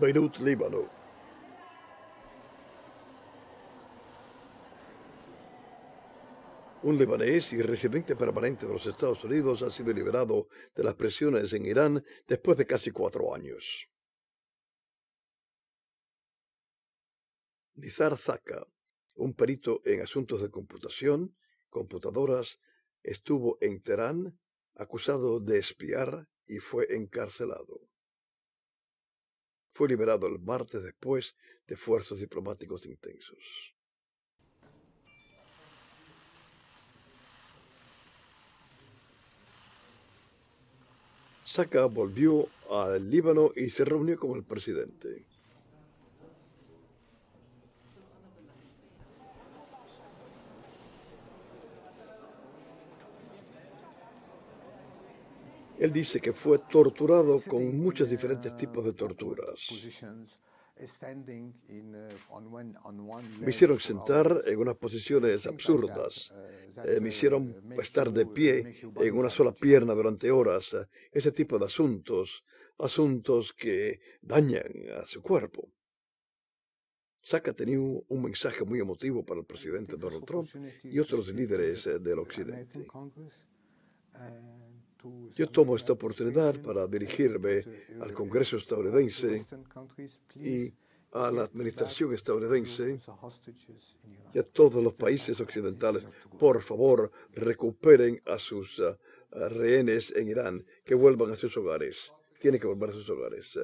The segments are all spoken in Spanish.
Beirut, Líbano. Un libanés y residente permanente de los Estados Unidos ha sido liberado de las presiones en Irán después de casi cuatro años. Nizar Zaka, un perito en asuntos de computación, computadoras, estuvo en Teherán acusado de espiar y fue encarcelado fue liberado el martes después de esfuerzos diplomáticos intensos. Saka volvió al Líbano y se reunió con el presidente. Él dice que fue torturado con eh, muchos diferentes tipos de torturas. Eh, eh, me hicieron sentar en unas posiciones absurdas. me hicieron estar de pie en una sola pierna durante horas. Ese tipo de asuntos, asuntos que dañan a su cuerpo. Saca tenía un mensaje muy emotivo para el presidente Donald Trump y otros líderes del Occidente. Yo tomo esta oportunidad para dirigirme al Congreso estadounidense y a la administración estadounidense y a todos los países occidentales. Por favor, recuperen a sus ah, rehenes en Irán, que vuelvan a sus hogares. Tienen que volver a sus hogares.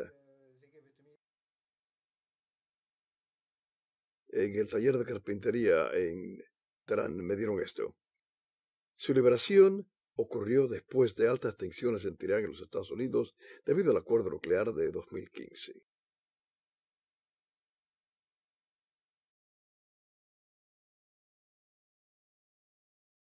En el taller de carpintería en Teherán me dieron esto. Su liberación ocurrió después de altas tensiones en Tirán, y los Estados Unidos, debido al acuerdo nuclear de 2015.